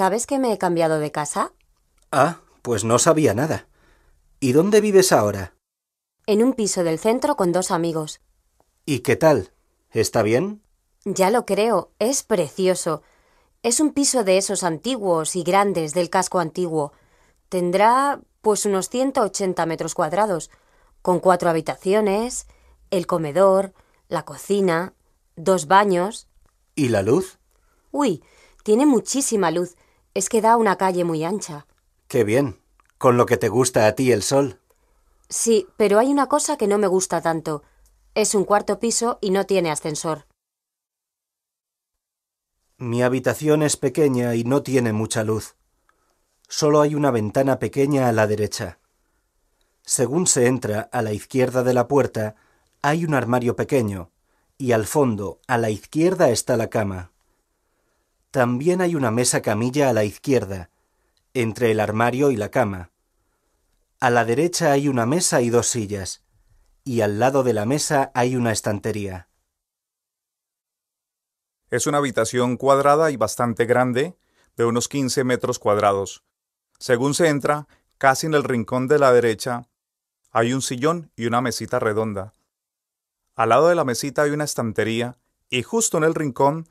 ¿Sabes que me he cambiado de casa? Ah, pues no sabía nada. ¿Y dónde vives ahora? En un piso del centro con dos amigos. ¿Y qué tal? ¿Está bien? Ya lo creo, es precioso. Es un piso de esos antiguos y grandes del casco antiguo. Tendrá, pues, unos 180 metros cuadrados, con cuatro habitaciones, el comedor, la cocina, dos baños. ¿Y la luz? Uy, tiene muchísima luz. Es que da una calle muy ancha. Qué bien, con lo que te gusta a ti el sol. Sí, pero hay una cosa que no me gusta tanto. Es un cuarto piso y no tiene ascensor. Mi habitación es pequeña y no tiene mucha luz. Solo hay una ventana pequeña a la derecha. Según se entra a la izquierda de la puerta, hay un armario pequeño, y al fondo, a la izquierda, está la cama. También hay una mesa camilla a la izquierda, entre el armario y la cama. A la derecha hay una mesa y dos sillas, y al lado de la mesa hay una estantería. Es una habitación cuadrada y bastante grande, de unos 15 metros cuadrados. Según se entra, casi en el rincón de la derecha, hay un sillón y una mesita redonda. Al lado de la mesita hay una estantería, y justo en el rincón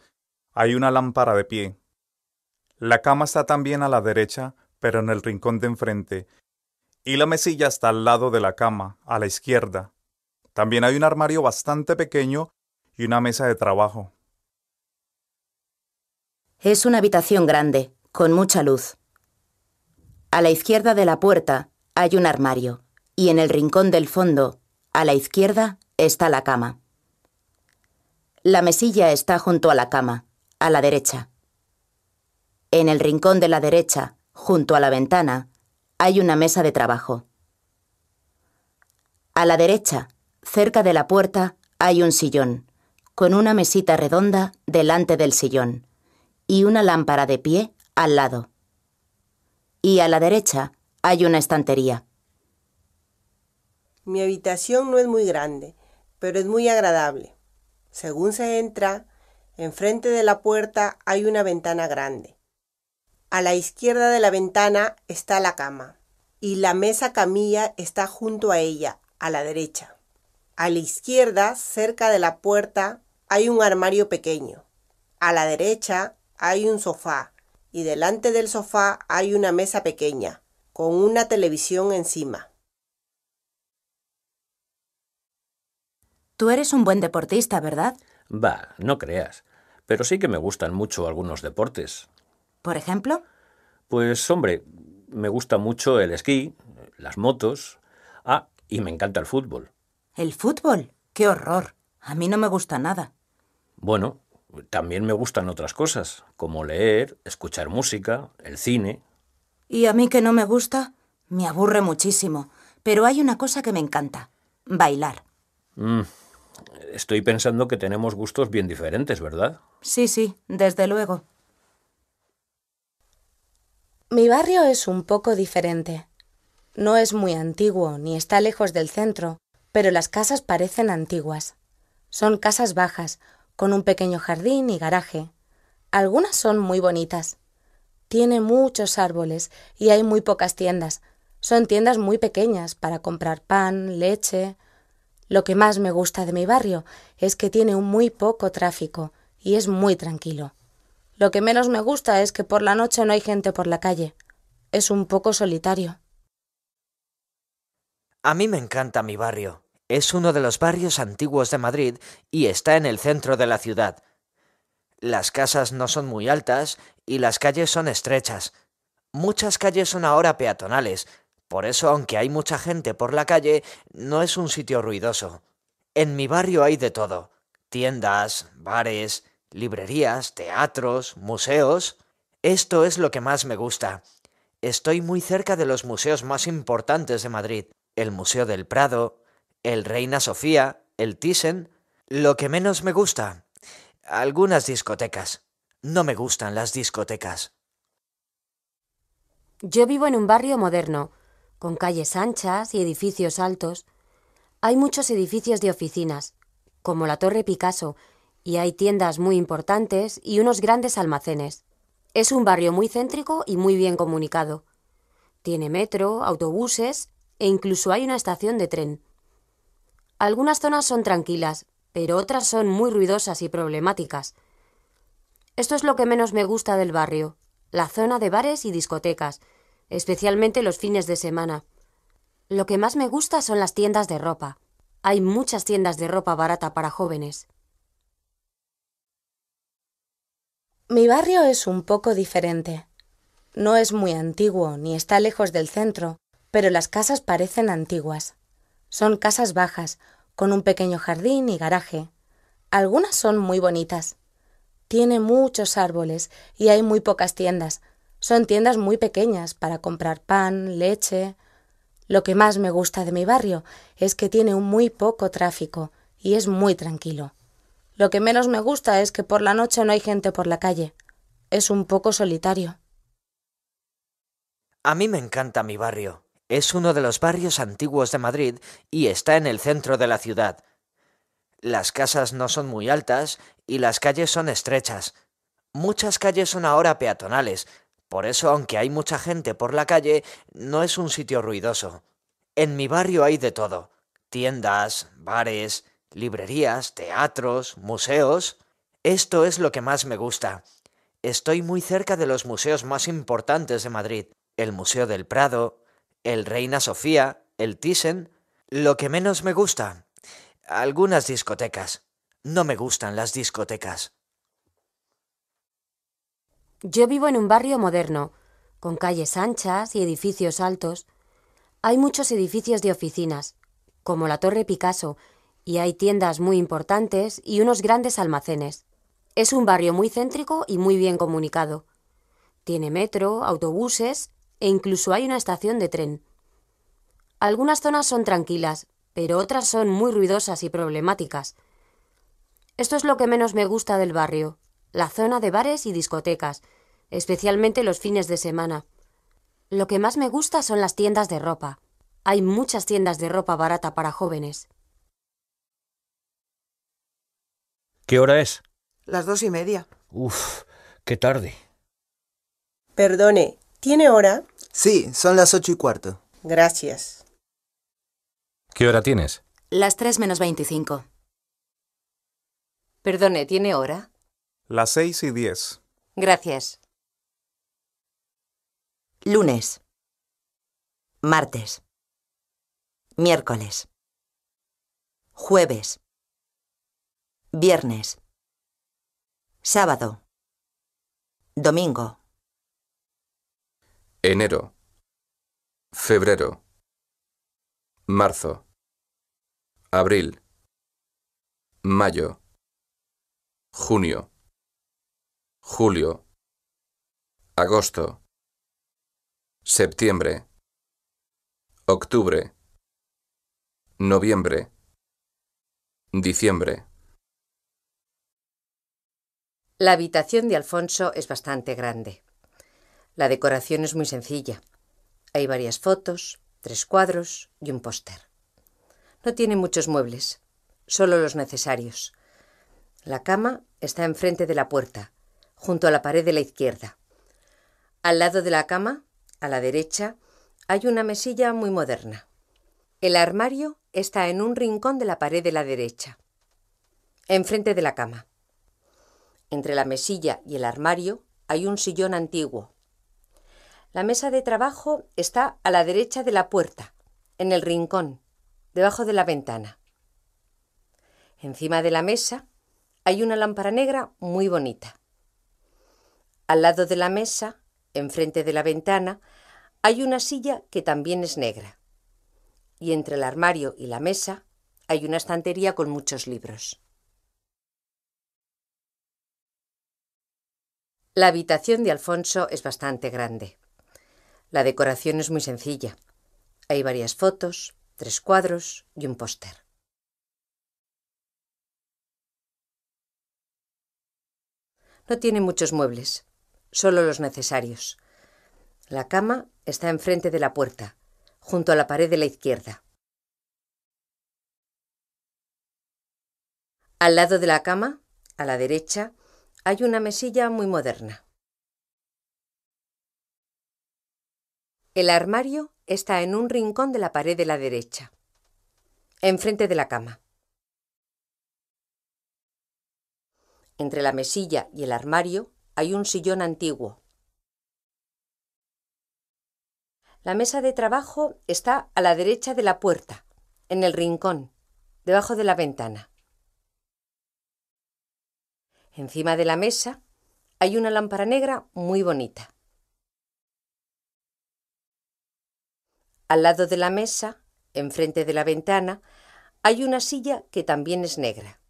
hay una lámpara de pie. La cama está también a la derecha, pero en el rincón de enfrente, y la mesilla está al lado de la cama, a la izquierda. También hay un armario bastante pequeño y una mesa de trabajo. Es una habitación grande, con mucha luz. A la izquierda de la puerta hay un armario, y en el rincón del fondo, a la izquierda, está la cama. La mesilla está junto a la cama, a la derecha. En el rincón de la derecha, junto a la ventana, hay una mesa de trabajo. A la derecha, cerca de la puerta, hay un sillón, con una mesita redonda delante del sillón, y una lámpara de pie al lado. Y a la derecha hay una estantería. Mi habitación no es muy grande, pero es muy agradable. Según se entra, Enfrente de la puerta hay una ventana grande. A la izquierda de la ventana está la cama y la mesa camilla está junto a ella, a la derecha. A la izquierda, cerca de la puerta, hay un armario pequeño. A la derecha hay un sofá y delante del sofá hay una mesa pequeña, con una televisión encima. Tú eres un buen deportista, ¿verdad? Va, no creas. Pero sí que me gustan mucho algunos deportes. ¿Por ejemplo? Pues hombre, me gusta mucho el esquí, las motos. Ah, y me encanta el fútbol. ¿El fútbol? ¡Qué horror! A mí no me gusta nada. Bueno, también me gustan otras cosas, como leer, escuchar música, el cine. ¿Y a mí que no me gusta? Me aburre muchísimo. Pero hay una cosa que me encanta, bailar. Mm. Estoy pensando que tenemos gustos bien diferentes, ¿verdad? Sí, sí, desde luego. Mi barrio es un poco diferente. No es muy antiguo ni está lejos del centro, pero las casas parecen antiguas. Son casas bajas, con un pequeño jardín y garaje. Algunas son muy bonitas. Tiene muchos árboles y hay muy pocas tiendas. Son tiendas muy pequeñas para comprar pan, leche, lo que más me gusta de mi barrio es que tiene un muy poco tráfico y es muy tranquilo. Lo que menos me gusta es que por la noche no hay gente por la calle. Es un poco solitario. A mí me encanta mi barrio. Es uno de los barrios antiguos de Madrid y está en el centro de la ciudad. Las casas no son muy altas y las calles son estrechas. Muchas calles son ahora peatonales por eso, aunque hay mucha gente por la calle, no es un sitio ruidoso. En mi barrio hay de todo. Tiendas, bares, librerías, teatros, museos. Esto es lo que más me gusta. Estoy muy cerca de los museos más importantes de Madrid. El Museo del Prado, el Reina Sofía, el Thyssen. Lo que menos me gusta. Algunas discotecas. No me gustan las discotecas. Yo vivo en un barrio moderno, con calles anchas y edificios altos. Hay muchos edificios de oficinas, como la Torre Picasso, y hay tiendas muy importantes y unos grandes almacenes. Es un barrio muy céntrico y muy bien comunicado. Tiene metro, autobuses e incluso hay una estación de tren. Algunas zonas son tranquilas, pero otras son muy ruidosas y problemáticas. Esto es lo que menos me gusta del barrio, la zona de bares y discotecas, especialmente los fines de semana. Lo que más me gusta son las tiendas de ropa. Hay muchas tiendas de ropa barata para jóvenes. Mi barrio es un poco diferente. No es muy antiguo ni está lejos del centro, pero las casas parecen antiguas. Son casas bajas, con un pequeño jardín y garaje. Algunas son muy bonitas. Tiene muchos árboles y hay muy pocas tiendas, son tiendas muy pequeñas para comprar pan, leche. Lo que más me gusta de mi barrio es que tiene un muy poco tráfico y es muy tranquilo. Lo que menos me gusta es que por la noche no hay gente por la calle. Es un poco solitario. A mí me encanta mi barrio. Es uno de los barrios antiguos de Madrid y está en el centro de la ciudad. Las casas no son muy altas y las calles son estrechas. Muchas calles son ahora peatonales, por eso, aunque hay mucha gente por la calle, no es un sitio ruidoso. En mi barrio hay de todo. Tiendas, bares, librerías, teatros, museos. Esto es lo que más me gusta. Estoy muy cerca de los museos más importantes de Madrid. El Museo del Prado, el Reina Sofía, el Thyssen. Lo que menos me gusta. Algunas discotecas. No me gustan las discotecas. Yo vivo en un barrio moderno, con calles anchas y edificios altos. Hay muchos edificios de oficinas, como la Torre Picasso, y hay tiendas muy importantes y unos grandes almacenes. Es un barrio muy céntrico y muy bien comunicado. Tiene metro, autobuses e incluso hay una estación de tren. Algunas zonas son tranquilas, pero otras son muy ruidosas y problemáticas. Esto es lo que menos me gusta del barrio, la zona de bares y discotecas, especialmente los fines de semana. Lo que más me gusta son las tiendas de ropa. Hay muchas tiendas de ropa barata para jóvenes. ¿Qué hora es? Las dos y media. Uf, qué tarde. Perdone, ¿tiene hora? Sí, son las ocho y cuarto. Gracias. ¿Qué hora tienes? Las tres menos veinticinco. Perdone, ¿tiene hora? Las seis y diez. Gracias. Lunes. Martes. Miércoles. Jueves. Viernes. Sábado. Domingo. Enero. Febrero. Marzo. Abril. Mayo. Junio julio, agosto, septiembre, octubre, noviembre, diciembre. La habitación de Alfonso es bastante grande. La decoración es muy sencilla. Hay varias fotos, tres cuadros y un póster. No tiene muchos muebles, solo los necesarios. La cama está enfrente de la puerta, junto a la pared de la izquierda. Al lado de la cama, a la derecha, hay una mesilla muy moderna. El armario está en un rincón de la pared de la derecha, enfrente de la cama. Entre la mesilla y el armario hay un sillón antiguo. La mesa de trabajo está a la derecha de la puerta, en el rincón, debajo de la ventana. Encima de la mesa hay una lámpara negra muy bonita. Al lado de la mesa, enfrente de la ventana, hay una silla que también es negra. Y entre el armario y la mesa hay una estantería con muchos libros. La habitación de Alfonso es bastante grande. La decoración es muy sencilla. Hay varias fotos, tres cuadros y un póster. No tiene muchos muebles solo los necesarios. La cama está enfrente de la puerta, junto a la pared de la izquierda. Al lado de la cama, a la derecha, hay una mesilla muy moderna. El armario está en un rincón de la pared de la derecha, enfrente de la cama. Entre la mesilla y el armario hay un sillón antiguo. La mesa de trabajo está a la derecha de la puerta, en el rincón, debajo de la ventana. Encima de la mesa hay una lámpara negra muy bonita. Al lado de la mesa, enfrente de la ventana, hay una silla que también es negra.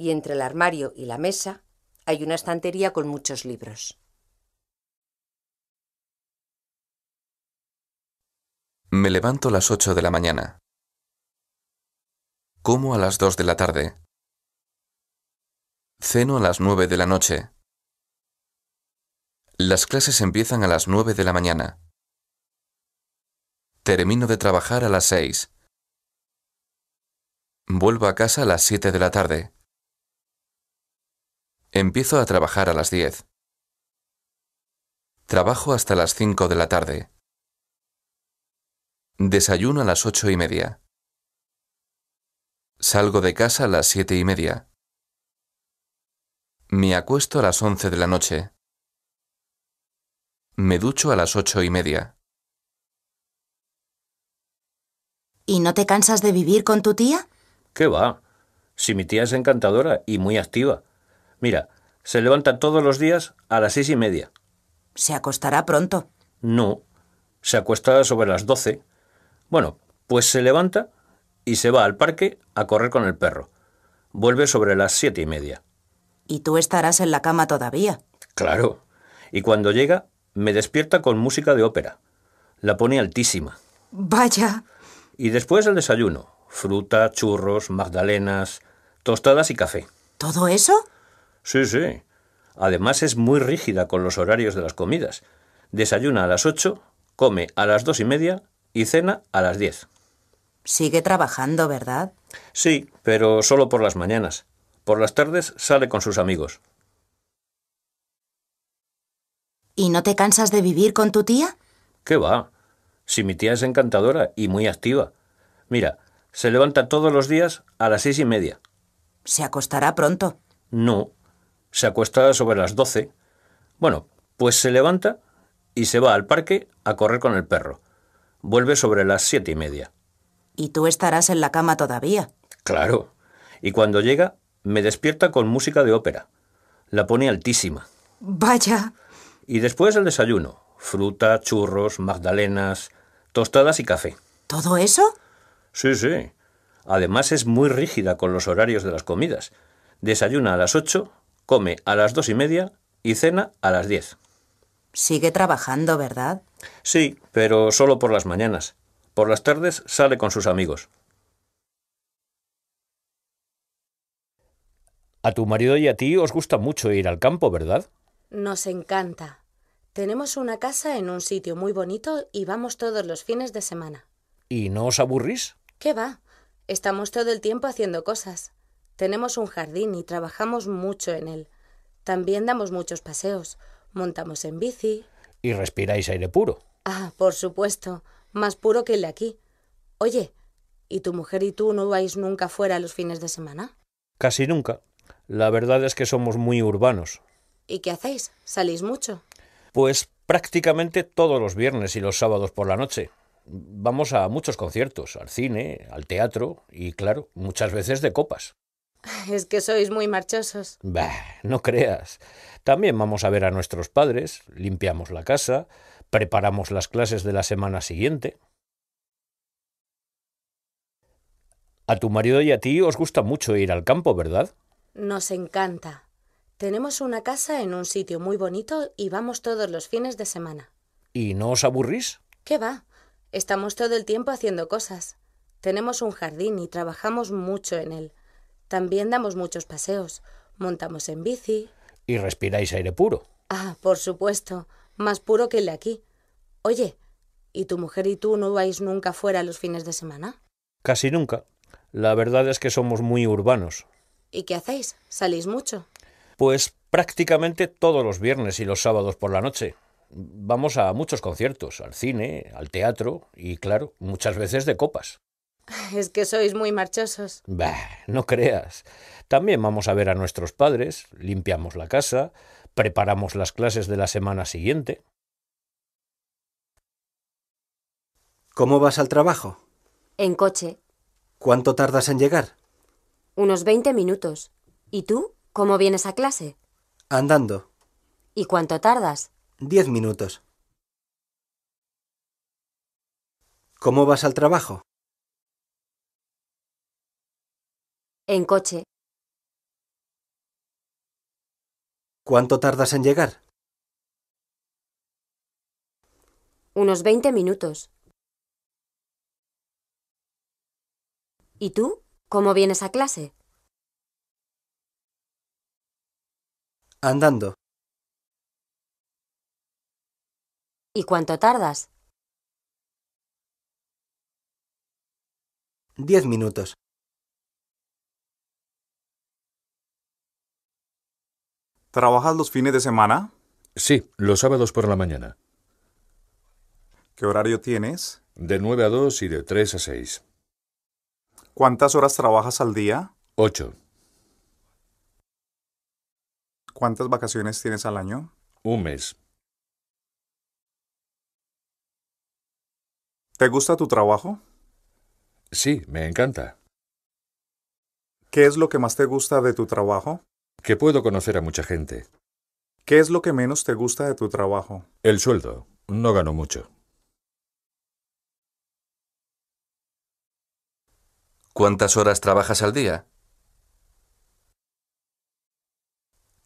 y entre el armario y la mesa hay una estantería con muchos libros. Me levanto a las 8 de la mañana. Como a las 2 de la tarde. Ceno a las 9 de la noche. Las clases empiezan a las 9 de la mañana. Termino de trabajar a las 6. Vuelvo a casa a las 7 de la tarde. Empiezo a trabajar a las 10. Trabajo hasta las 5 de la tarde. Desayuno a las 8 y media. Salgo de casa a las 7 y media. Me acuesto a las 11 de la noche. Me ducho a las 8 y media. ¿Y no te cansas de vivir con tu tía? ¿Qué va? Si mi tía es encantadora y muy activa. Mira, se levanta todos los días a las seis y media. ¿Se acostará pronto? No, se acuesta sobre las doce. Bueno, pues se levanta y se va al parque a correr con el perro. Vuelve sobre las siete y media. ¿Y tú estarás en la cama todavía? Claro. Y cuando llega, me despierta con música de ópera. La pone altísima. Vaya. Y después el desayuno. Fruta, churros, magdalenas, tostadas y café. ¿Todo eso? Sí, sí. Además es muy rígida con los horarios de las comidas. Desayuna a las ocho, come a las dos y media y cena a las diez. Sigue trabajando, ¿verdad? Sí, pero solo por las mañanas. Por las tardes sale con sus amigos. ¿Y no te cansas de vivir con tu tía? ¿Qué va? Si mi tía es encantadora y muy activa. Mira, se levanta todos los días a las seis y media. Se acostará pronto. No, se acuesta sobre las doce. Bueno, pues se levanta y se va al parque a correr con el perro. Vuelve sobre las siete y media. ¿Y tú estarás en la cama todavía? Claro. Y cuando llega, me despierta con música de ópera. La pone altísima. Vaya. Y después el desayuno. Fruta, churros, magdalenas, tostadas y café. ¿Todo eso? Sí, sí. Además es muy rígida con los horarios de las comidas. Desayuna a las ocho come a las dos y media y cena a las diez. Sigue trabajando, ¿verdad? Sí, pero solo por las mañanas. Por las tardes sale con sus amigos. A tu marido y a ti os gusta mucho ir al campo, ¿verdad? Nos encanta. Tenemos una casa en un sitio muy bonito y vamos todos los fines de semana. ¿Y no os aburrís? ¿Qué va? Estamos todo el tiempo haciendo cosas. Tenemos un jardín y trabajamos mucho en él. También damos muchos paseos, montamos en bici. ¿Y respiráis aire puro? Ah, por supuesto, más puro que el de aquí. Oye, ¿y tu mujer y tú no vais nunca fuera los fines de semana? Casi nunca. La verdad es que somos muy urbanos. ¿Y qué hacéis? ¿Salís mucho? Pues prácticamente todos los viernes y los sábados por la noche. Vamos a muchos conciertos, al cine, al teatro y, claro, muchas veces de copas. Es que sois muy marchosos. Bah, no creas. También vamos a ver a nuestros padres, limpiamos la casa, preparamos las clases de la semana siguiente. A tu marido y a ti os gusta mucho ir al campo, ¿verdad? Nos encanta. Tenemos una casa en un sitio muy bonito y vamos todos los fines de semana. ¿Y no os aburrís? ¿Qué va? Estamos todo el tiempo haciendo cosas. Tenemos un jardín y trabajamos mucho en él. También damos muchos paseos, montamos en bici. Y respiráis aire puro. Ah, por supuesto, más puro que el de aquí. Oye, ¿y tu mujer y tú no vais nunca fuera los fines de semana? Casi nunca. La verdad es que somos muy urbanos. ¿Y qué hacéis? ¿Salís mucho? Pues prácticamente todos los viernes y los sábados por la noche. Vamos a muchos conciertos, al cine, al teatro y, claro, muchas veces de copas. Es que sois muy marchosos. Bah, no creas. También vamos a ver a nuestros padres, limpiamos la casa, preparamos las clases de la semana siguiente. ¿Cómo vas al trabajo? En coche. ¿Cuánto tardas en llegar? Unos 20 minutos. ¿Y tú? ¿Cómo vienes a clase? Andando. ¿Y cuánto tardas? Diez minutos. ¿Cómo vas al trabajo? En coche. ¿Cuánto tardas en llegar? Unos 20 minutos. ¿Y tú? ¿Cómo vienes a clase? Andando. ¿Y cuánto tardas? Diez minutos. ¿Trabajas los fines de semana? Sí, los sábados por la mañana. ¿Qué horario tienes? De 9 a 2 y de 3 a 6. ¿Cuántas horas trabajas al día? 8. ¿Cuántas vacaciones tienes al año? Un mes. ¿Te gusta tu trabajo? Sí, me encanta. ¿Qué es lo que más te gusta de tu trabajo? que puedo conocer a mucha gente. ¿Qué es lo que menos te gusta de tu trabajo? El sueldo. No gano mucho. ¿Cuántas horas trabajas al día?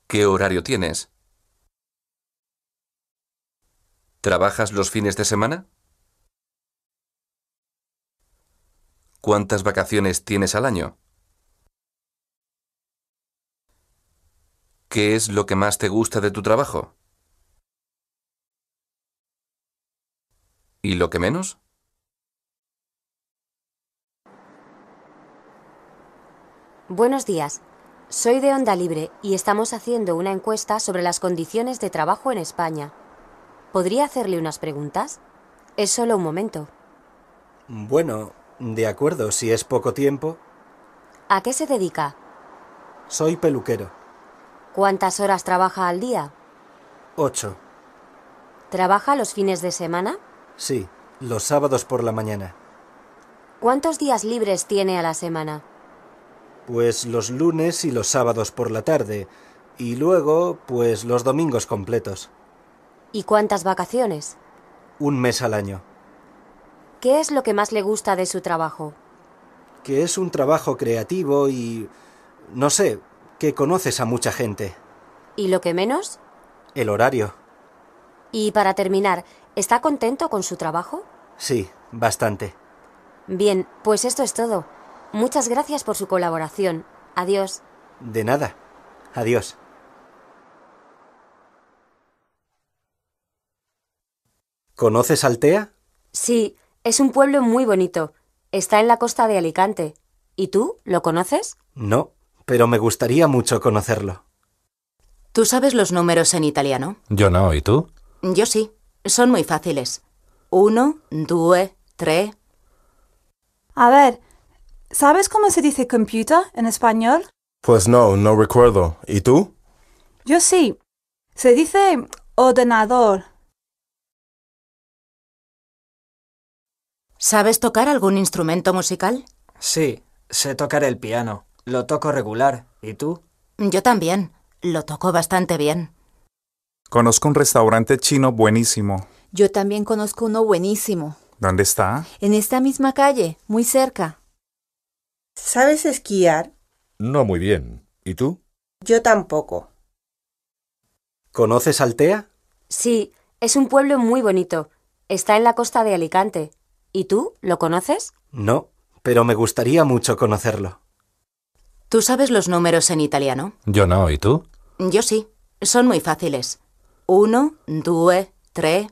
¿Qué horario tienes? ¿Trabajas los fines de semana? ¿Cuántas vacaciones tienes al año? ¿Qué es lo que más te gusta de tu trabajo? ¿Y lo que menos? Buenos días. Soy de Onda Libre y estamos haciendo una encuesta sobre las condiciones de trabajo en España. ¿Podría hacerle unas preguntas? Es solo un momento. Bueno, de acuerdo, si es poco tiempo. ¿A qué se dedica? Soy peluquero. ¿Cuántas horas trabaja al día? Ocho. ¿Trabaja los fines de semana? Sí, los sábados por la mañana. ¿Cuántos días libres tiene a la semana? Pues los lunes y los sábados por la tarde, y luego, pues los domingos completos. ¿Y cuántas vacaciones? Un mes al año. ¿Qué es lo que más le gusta de su trabajo? Que es un trabajo creativo y... no sé, que conoces a mucha gente. ¿Y lo que menos? El horario. Y para terminar, ¿está contento con su trabajo? Sí, bastante. Bien, pues esto es todo. Muchas gracias por su colaboración. Adiós. De nada. Adiós. ¿Conoces Altea? Sí, es un pueblo muy bonito. Está en la costa de Alicante. ¿Y tú lo conoces? No, pero me gustaría mucho conocerlo. ¿Tú sabes los números en italiano? Yo no, ¿y tú? Yo sí. Son muy fáciles. Uno, due, tres. A ver, ¿sabes cómo se dice computer en español? Pues no, no recuerdo. ¿Y tú? Yo sí. Se dice ordenador. ¿Sabes tocar algún instrumento musical? Sí, sé tocar el piano. Lo toco regular. ¿Y tú? Yo también. Lo toco bastante bien. Conozco un restaurante chino buenísimo. Yo también conozco uno buenísimo. ¿Dónde está? En esta misma calle, muy cerca. ¿Sabes esquiar? No muy bien. ¿Y tú? Yo tampoco. ¿Conoces Altea? Sí, es un pueblo muy bonito. Está en la costa de Alicante. ¿Y tú lo conoces? No, pero me gustaría mucho conocerlo. ¿Tú sabes los números en italiano? Yo no, ¿y tú? Yo sí. Son muy fáciles. Uno, due, tres.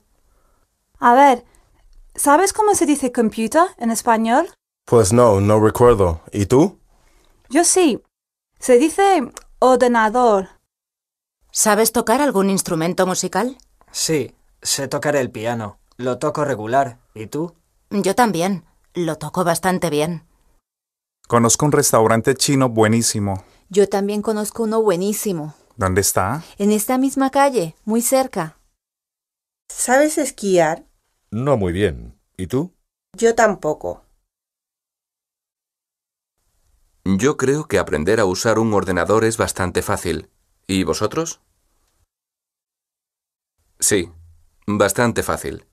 A ver, ¿sabes cómo se dice computer en español? Pues no, no recuerdo. ¿Y tú? Yo sí. Se dice ordenador. ¿Sabes tocar algún instrumento musical? Sí, sé tocar el piano. Lo toco regular. ¿Y tú? Yo también. Lo toco bastante bien. Conozco un restaurante chino buenísimo. Yo también conozco uno buenísimo. ¿Dónde está? En esta misma calle, muy cerca. ¿Sabes esquiar? No muy bien. ¿Y tú? Yo tampoco. Yo creo que aprender a usar un ordenador es bastante fácil. ¿Y vosotros? Sí, bastante fácil.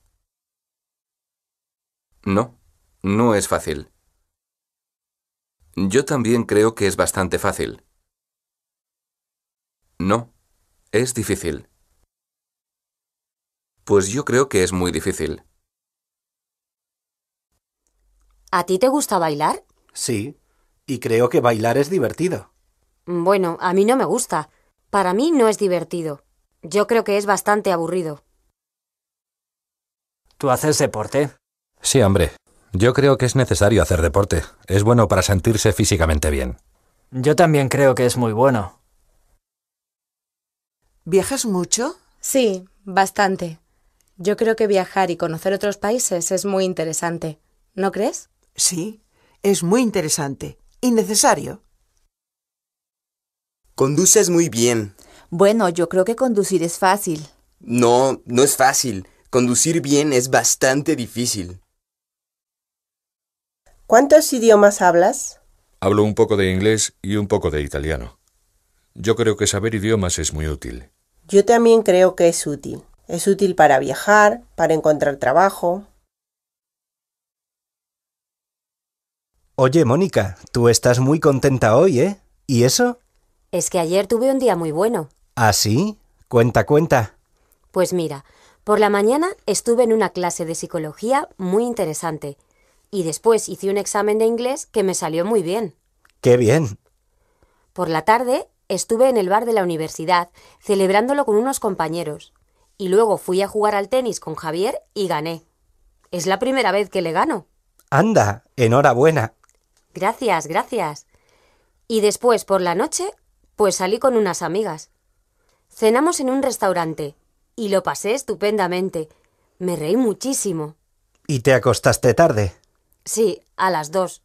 No, no es fácil. Yo también creo que es bastante fácil. No, es difícil. Pues yo creo que es muy difícil. ¿A ti te gusta bailar? Sí, y creo que bailar es divertido. Bueno, a mí no me gusta. Para mí no es divertido. Yo creo que es bastante aburrido. ¿Tú haces deporte? Sí, hombre, yo creo que es necesario hacer deporte. Es bueno para sentirse físicamente bien. Yo también creo que es muy bueno. ¿Viajas mucho? Sí, bastante. Yo creo que viajar y conocer otros países es muy interesante. ¿No crees? Sí, es muy interesante y necesario. Conduces muy bien. Bueno, yo creo que conducir es fácil. No, no es fácil. Conducir bien es bastante difícil. ¿Cuántos idiomas hablas? Hablo un poco de inglés y un poco de italiano. Yo creo que saber idiomas es muy útil. Yo también creo que es útil. Es útil para viajar, para encontrar trabajo. Oye, Mónica, tú estás muy contenta hoy, ¿eh? ¿Y eso? Es que ayer tuve un día muy bueno. ¿Ah, sí? Cuenta, cuenta. Pues mira, por la mañana estuve en una clase de psicología muy interesante y después hice un examen de inglés que me salió muy bien. ¡Qué bien! Por la tarde estuve en el bar de la universidad celebrándolo con unos compañeros y luego fui a jugar al tenis con Javier y gané. Es la primera vez que le gano. Anda, enhorabuena. Gracias, gracias. Y después, por la noche, pues salí con unas amigas. Cenamos en un restaurante y lo pasé estupendamente. Me reí muchísimo. ¿Y te acostaste tarde? Sí, a las dos.